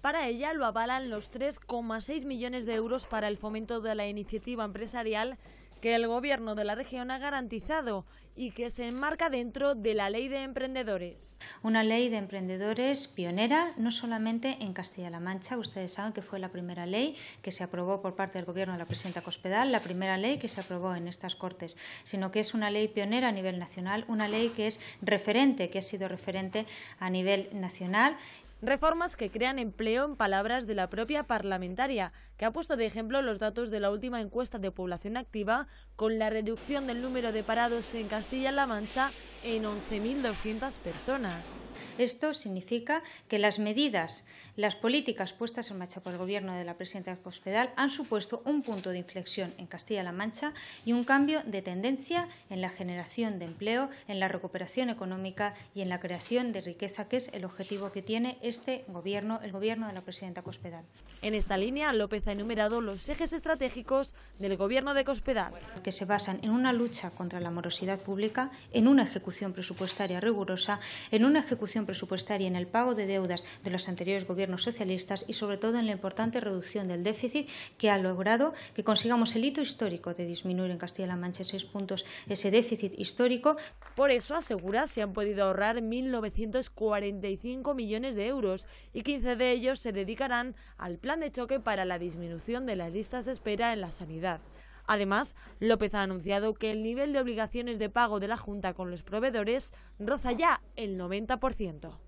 Para ella lo avalan los 3,6 millones de euros para el fomento de la iniciativa empresarial que el gobierno de la región ha garantizado y que se enmarca dentro de la Ley de Emprendedores. Una ley de emprendedores pionera, no solamente en Castilla-La Mancha, ustedes saben que fue la primera ley que se aprobó por parte del gobierno de la presidenta Cospedal, la primera ley que se aprobó en estas Cortes, sino que es una ley pionera a nivel nacional, una ley que es referente, que ha sido referente a nivel nacional Reformas que crean empleo en palabras de la propia parlamentaria, que ha puesto de ejemplo los datos de la última encuesta de población activa con la reducción del número de parados en Castilla-La Mancha en 11.200 personas. Esto significa que las medidas, las políticas puestas en marcha por el Gobierno de la presidenta Cospedal... han supuesto un punto de inflexión en Castilla-La Mancha y un cambio de tendencia en la generación de empleo, en la recuperación económica y en la creación de riqueza, que es el objetivo que tiene este Gobierno, el Gobierno de la presidenta Cospedal. En esta línea, López ha enumerado los ejes estratégicos del Gobierno de Cospedal. Que se basan en una lucha contra la morosidad pública, en una ejecución ejecución presupuestaria rigurosa, en una ejecución presupuestaria en el pago de deudas de los anteriores gobiernos socialistas y, sobre todo, en la importante reducción del déficit que ha logrado que consigamos el hito histórico de disminuir en Castilla-La Mancha seis puntos ese déficit histórico. Por eso, asegura, se han podido ahorrar 1.945 millones de euros y 15 de ellos se dedicarán al plan de choque para la disminución de las listas de espera en la sanidad. Además, López ha anunciado que el nivel de obligaciones de pago de la Junta con los proveedores roza ya el 90%.